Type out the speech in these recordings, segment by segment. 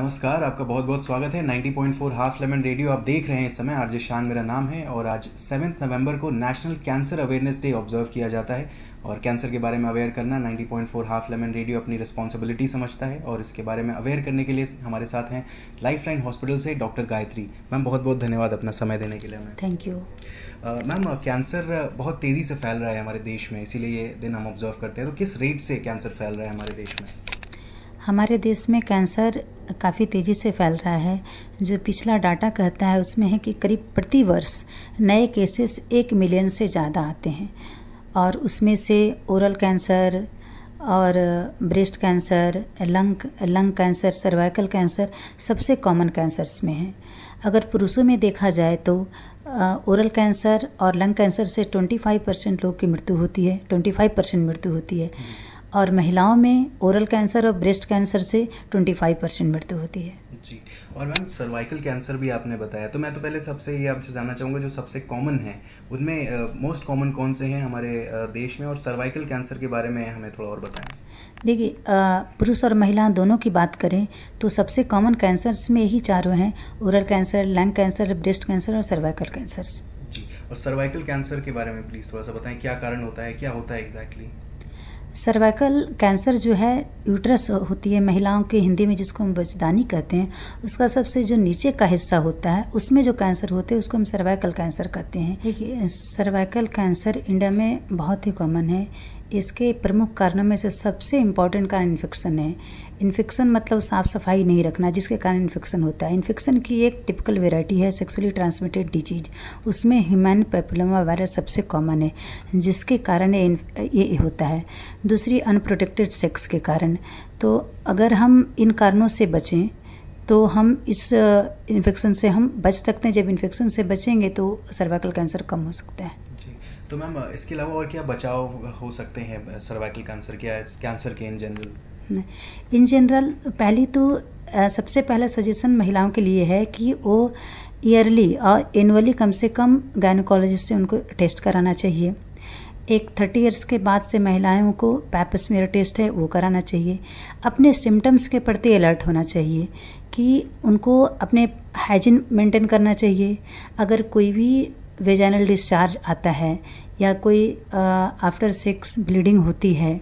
नमस्कार आपका बहुत बहुत स्वागत है 90.4 हाफ लेमन रेडियो आप देख रहे हैं इस समय आरजे शान मेरा नाम है और आज सेवन्थ नवंबर को national cancer awareness day observe किया जाता है और कैंसर के बारे में अवेयर करना 90.4 हाफ लेमन रेडियो अपनी रिस्पॉन्सिबिलिटी समझता है और इसके बारे में अवेयर करने के लिए हमारे साथ हैं लाइफ लाइन हॉस्पिटल से डॉक्टर गायत्री मैम बहुत बहुत धन्यवाद अपना समय देने के लिए हमें थैंक यू मैम कैंसर बहुत तेज़ी से फैल रहा है हमारे देश में इसीलिए ये दिन हम ऑब्जर्व करते हैं तो किस रेट से कैंसर फैल रहा है हमारे देश में हमारे देश में कैंसर काफ़ी तेज़ी से फैल रहा है जो पिछला डाटा कहता है उसमें है कि करीब प्रति वर्ष नए केसेस एक मिलियन से ज़्यादा आते हैं और उसमें से ओरल कैंसर और breast cancer lung lung cancer cervical cancer सबसे कॉमन कैंसर्स में है अगर पुरुषों में देखा जाए तो ओरल कैंसर और लंग कैंसर से 25 परसेंट लोग की मृत्यु होती है 25 परसेंट मृत्यु होती है और महिलाओं में ओरल कैंसर और ब्रेस्ट कैंसर से 25 परसेंट मृत्यु होती है जी और मैम सर्वाइकल कैंसर भी आपने बताया तो मैं तो पहले सबसे ये आपसे जानना चाहूँगा जो सबसे कॉमन है उनमें मोस्ट कॉमन कौन से हैं हमारे देश में और सर्वाइकल कैंसर के बारे में हमें थोड़ा और बताएं देखिए पुरुष और महिला दोनों की बात करें तो सबसे कॉमन कैंसर्स में यही चारों हैं oral cancer lung cancer breast cancer और सर्वाइकल कैंसर्स जी और सर्वाइकल कैंसर के बारे में प्लीज़ थोड़ा सा बताएं क्या कारण होता है क्या होता है एग्जैक्टली exactly? सर्वाइकल कैंसर जो है यूट्रस होती है महिलाओं के हिंदी में जिसको हम बचदानी कहते हैं उसका सबसे जो नीचे का हिस्सा होता है उसमें जो कैंसर होते हैं उसको हम सर्वाइकल कैंसर कहते हैं सर्वाइकल कैंसर इंडिया में बहुत ही कॉमन है इसके प्रमुख कारणों में से सबसे इम्पॉर्टेंट कारण इन्फेक्शन है इन्फेक्शन मतलब साफ सफाई नहीं रखना जिसके कारण इन्फेक्शन होता है इन्फेक्शन की एक टिपिकल वेराइटी है सेक्सुअली ट्रांसमिटेड डिजीज उसमें ह्यूमन पेपिलोमा वायरस सबसे कॉमन है जिसके कारण ये होता है दूसरी अनप्रोटेक्टेड सेक्स के कारण तो अगर हम इन कारणों से बचें तो हम इस इन्फेक्शन uh, से हम बच सकते हैं जब इन्फेक्शन से बचेंगे तो सर्वाइकल कैंसर कम हो सकता है तो मैम इसके अलावा और क्या बचाव हो सकते हैं सर्वाइकल कैंसर के कैंसर के इन जनरल इन जनरल पहली तो सबसे पहला सजेशन महिलाओं के लिए है कि वो ईयरली और एनुअली कम से कम गायनोकोलॉजिस्ट से उनको टेस्ट कराना चाहिए एक थर्टी ईयर्स के बाद से महिलाओं को पैपस मेरा टेस्ट है वो कराना चाहिए अपने सिम्टम्स के प्रति अलर्ट होना चाहिए कि उनको अपने हाइजीन मेंटेन करना चाहिए अगर कोई भी वेजाइनल डिस्चार्ज आता है या कोई आफ्टर सेक्स ब्लीडिंग होती है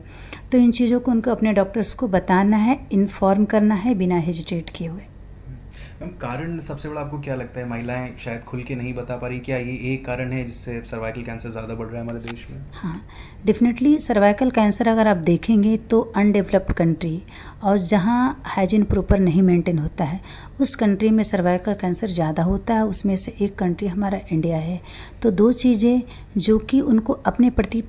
तो इन चीज़ों को उनको अपने डॉक्टर्स को बताना है इन्फॉर्म करना है बिना हेजिटेट किए हुए मैम कारण सबसे बड़ा आपको क्या लगता है महिलाएं शायद खुल के नहीं बता पा रही क्या ये एक कारण है जिससे सर्वाइकल कैंसर ज़्यादा बढ़ रहा है हमारे देश में हाँ डेफिनेटली सर्वाइकल कैंसर अगर आप देखेंगे तो अनडेवलप्ड कंट्री और जहाँ हाइजीन प्रॉपर नहीं मेंटेन होता है उस कंट्री में सर्वाइकल कैंसर ज़्यादा होता है उसमें से एक कंट्री हमारा इंडिया है तो दो चीज़ें जो कि उनको अपने प्रति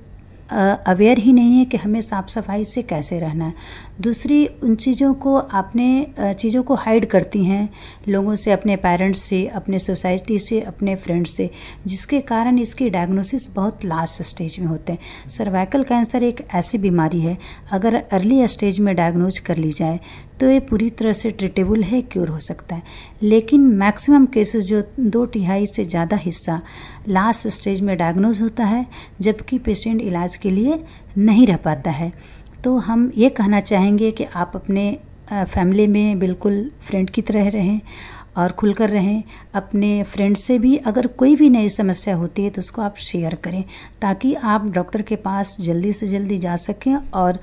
अवेयर ही नहीं है कि हमें साफ़ सफाई से कैसे रहना है दूसरी उन चीज़ों को अपने चीज़ों को हाइड करती हैं लोगों से अपने पेरेंट्स से अपने सोसाइटी से अपने फ्रेंड्स से जिसके कारण इसकी डायग्नोसिस बहुत लास्ट स्टेज में होते हैं सर्वाइकल कैंसर एक ऐसी बीमारी है अगर अर्ली स्टेज में डायग्नोज कर ली जाए तो ये पूरी तरह से ट्रीटेबल है क्योर हो सकता है लेकिन मैक्सिमम केसेस जो दो तिहाई से ज़्यादा हिस्सा लास्ट स्टेज में डायग्नोज होता है जबकि पेशेंट इलाज के लिए नहीं रह पाता है तो हम ये कहना चाहेंगे कि आप अपने फैमिली में बिल्कुल फ्रेंड की तरह रहें और खुलकर रहें अपने फ्रेंड से भी अगर कोई भी नई समस्या होती है तो उसको आप शेयर करें ताकि आप डॉक्टर के पास जल्दी से जल्दी जा सकें और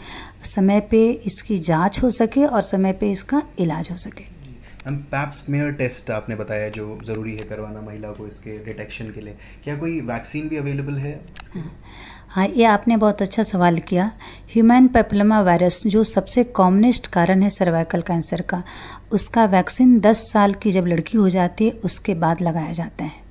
समय पे इसकी जांच हो सके और समय पे इसका इलाज हो सके मैम पैप स्मेयर टेस्ट आपने बताया जो ज़रूरी है करवाना महिला को इसके डिटेक्शन के लिए क्या कोई वैक्सीन भी अवेलेबल है हाँ ये आपने बहुत अच्छा सवाल किया ह्यूमन पेपलमा वायरस जो सबसे कॉमनेस्ट कारण है सर्वाइकल कैंसर का उसका वैक्सीन 10 साल की जब लड़की हो जाती है उसके बाद लगाया जाता है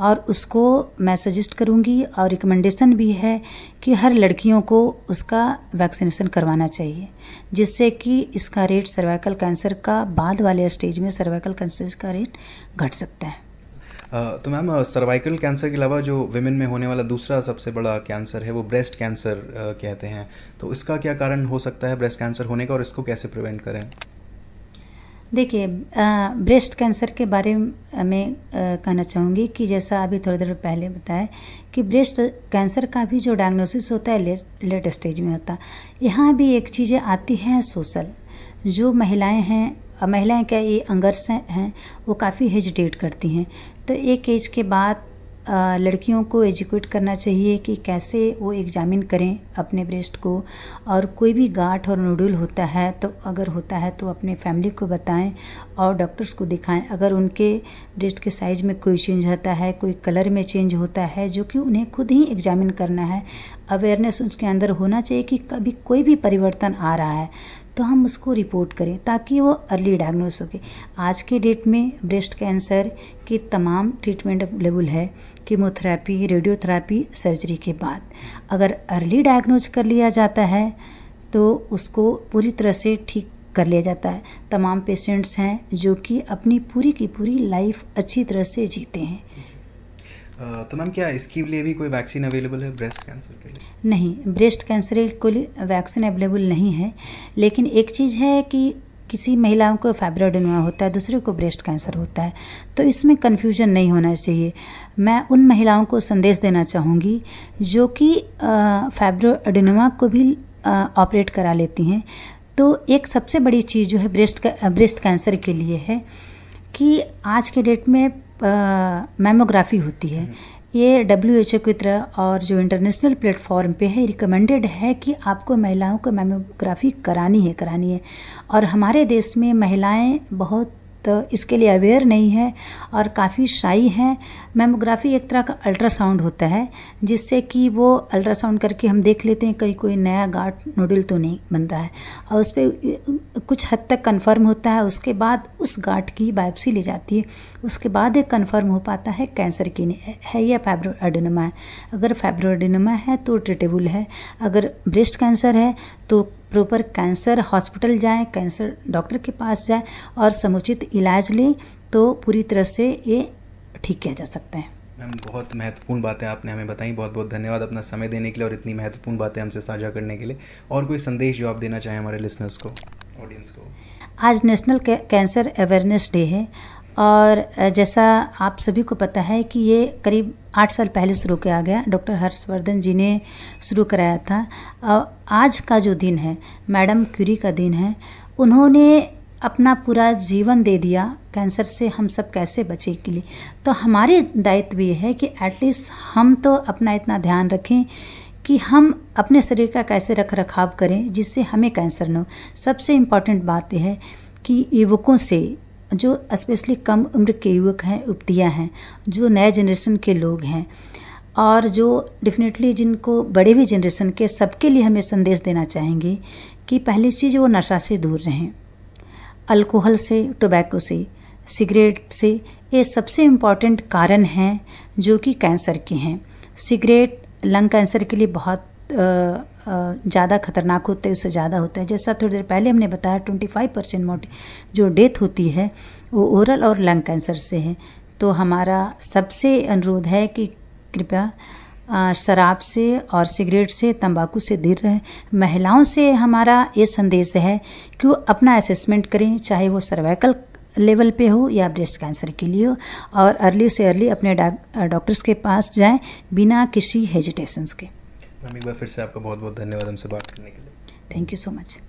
और उसको मैं सजेस्ट करूँगी और रिकमेंडेशन भी है कि हर लड़कियों को उसका वैक्सीनेशन करवाना चाहिए जिससे कि इसका रेट सर्वाइकल कैंसर का बाद वाले स्टेज में सर्वाइकल कैंसर का रेट घट सकता है तो मैम सर्वाइकल कैंसर के अलावा जो वेमेन में होने वाला दूसरा सबसे बड़ा कैंसर है वो ब्रेस्ट कैंसर कहते हैं तो इसका क्या कारण हो सकता है ब्रेस्ट कैंसर होने का और इसको कैसे प्रिवेंट करें देखिए ब्रेस्ट कैंसर के बारे में कहना चाहूँगी कि जैसा अभी थोड़ी देर पहले बताया कि ब्रेस्ट कैंसर का भी जो डायग्नोसिस होता है लेट स्टेज में होता है यहाँ भी एक चीज़ें आती हैं सोशल जो महिलाएं हैं महिलाएं क्या ये अंगर्स हैं वो काफ़ी हेजिटेट करती हैं तो एक एज के बाद लड़कियों को एजुकेट करना चाहिए कि कैसे वो एग्जामिन करें अपने ब्रेस्ट को और कोई भी गांठ और नूडल होता है तो अगर होता है तो अपने फैमिली को बताएं और डॉक्टर्स को दिखाएं अगर उनके ब्रेस्ट के साइज़ में कोई चेंज आता है कोई कलर में चेंज होता है जो कि उन्हें खुद ही एग्जामिन करना है अवेयरनेस उसके अंदर होना चाहिए कि कभी कोई भी परिवर्तन आ रहा है तो हम उसको रिपोर्ट करें ताकि वो अर्ली डायग्नोस हो आज के डेट में ब्रेस्ट कैंसर की तमाम ट्रीटमेंट अवेलेबल है कीमोथेरेपी रेडियोथेरेपी सर्जरी के बाद अगर अर्ली डायग्नोज कर लिया जाता है तो उसको पूरी तरह से ठीक कर लिया जाता है तमाम पेशेंट्स हैं जो कि अपनी पूरी की पूरी लाइफ अच्छी तरह से जीते हैं तो मैम क्या इसके लिए भी कोई वैक्सीन अवेलेबल है ब्रेस्ट कैंसर के लिए नहीं ब्रेस्ट कैंसर के लिए वैक्सीन अवेलेबल नहीं है लेकिन एक चीज़ है कि किसी महिलाओं को फाइब्रोडिनोमा होता है दूसरे को ब्रेस्ट कैंसर होता है तो इसमें कन्फ्यूजन नहीं होना चाहिए मैं उन महिलाओं को संदेश देना चाहूँगी जो कि फाइब्रोडिनोमा को भी ऑपरेट करा लेती हैं तो एक सबसे बड़ी चीज़ जो है ब्रेस्ट ब्रेस्ट कैंसर के लिए है कि आज के डेट में मेमोग्राफी होती है ये डब्ल्यू एच ओ की तरह और जो इंटरनेशनल प्लेटफॉर्म पे है रिकमेंडेड है कि आपको महिलाओं को मेमोग्राफी करानी है करानी है और हमारे देश में महिलाएं बहुत तो इसके लिए अवेयर नहीं है और काफ़ी शाई है मेमोग्राफी एक तरह का अल्ट्रासाउंड होता है जिससे कि वो अल्ट्रासाउंड करके हम देख लेते हैं कहीं कोई नया गार्ड नूडल तो नहीं बन रहा है और उस पर कुछ हद तक कन्फर्म होता है उसके बाद उस गार्ड की बायोप्सी ली जाती है उसके बाद एक कन्फर्म हो पाता है कैंसर की है या फाइब्रोडिनमा है अगर फाइब्रोडिनमा है तो ट्रिटेबुल है अगर ब्रेस्ट कैंसर है तो प्रॉपर कैंसर हॉस्पिटल जाएं कैंसर डॉक्टर के पास जाएं और समुचित इलाज लें तो पूरी तरह से ये ठीक किया जा सकता है मैम बहुत महत्वपूर्ण बातें आपने हमें बताई बहुत बहुत धन्यवाद अपना समय देने के लिए और इतनी महत्वपूर्ण बातें हमसे साझा करने के लिए और कोई संदेश जो आप देना चाहें हमारे लिसनर्स को ऑडियंस को आज नेशनल कैंसर अवेयरनेस डे है और जैसा आप सभी को पता है कि ये करीब आठ साल पहले शुरू किया गया डॉक्टर हर्षवर्धन जी ने शुरू कराया था और आज का जो दिन है मैडम क्यूरी का दिन है उन्होंने अपना पूरा जीवन दे दिया कैंसर से हम सब कैसे बचे के लिए तो हमारे दायित्व ये है कि एटलीस्ट हम तो अपना इतना ध्यान रखें कि हम अपने शरीर का कैसे रख रखाव करें जिससे हमें कैंसर न हो सबसे इम्पॉर्टेंट बात यह है कि युवकों से जो स्पेशली कम उम्र के युवक हैं उपतिया हैं जो नए जनरेशन के लोग हैं और जो डेफिनेटली जिनको बड़े भी जनरेशन के सबके लिए हमें संदेश देना चाहेंगे कि पहली चीज़ वो नशा से दूर रहें अल्कोहल से टोबैको से सिगरेट से ये सबसे इम्पॉर्टेंट कारण हैं जो कि कैंसर के हैं सिगरेट लंग कैंसर के लिए बहुत ज़्यादा खतरनाक होते हैं उससे ज़्यादा होता है जैसा थोड़ी देर पहले हमने बताया ट्वेंटी फाइव परसेंट मोट जो डेथ होती है वो ओरल और लंग कैंसर से है तो हमारा सबसे अनुरोध है कि कृपया शराब से और सिगरेट से तंबाकू से दूर रहें महिलाओं से हमारा ये संदेश है कि वो अपना असेसमेंट करें चाहे वो सर्वाइकल लेवल पे हो या ब्रेस्ट कैंसर के लिए हो और अर्ली से अर्ली अपने डॉक्टर्स के पास जाएं बिना किसी हेजिटेशंस के मैम एक बार फिर से आपका बहुत बहुत धन्यवाद हमसे बात करने के लिए थैंक यू सो मच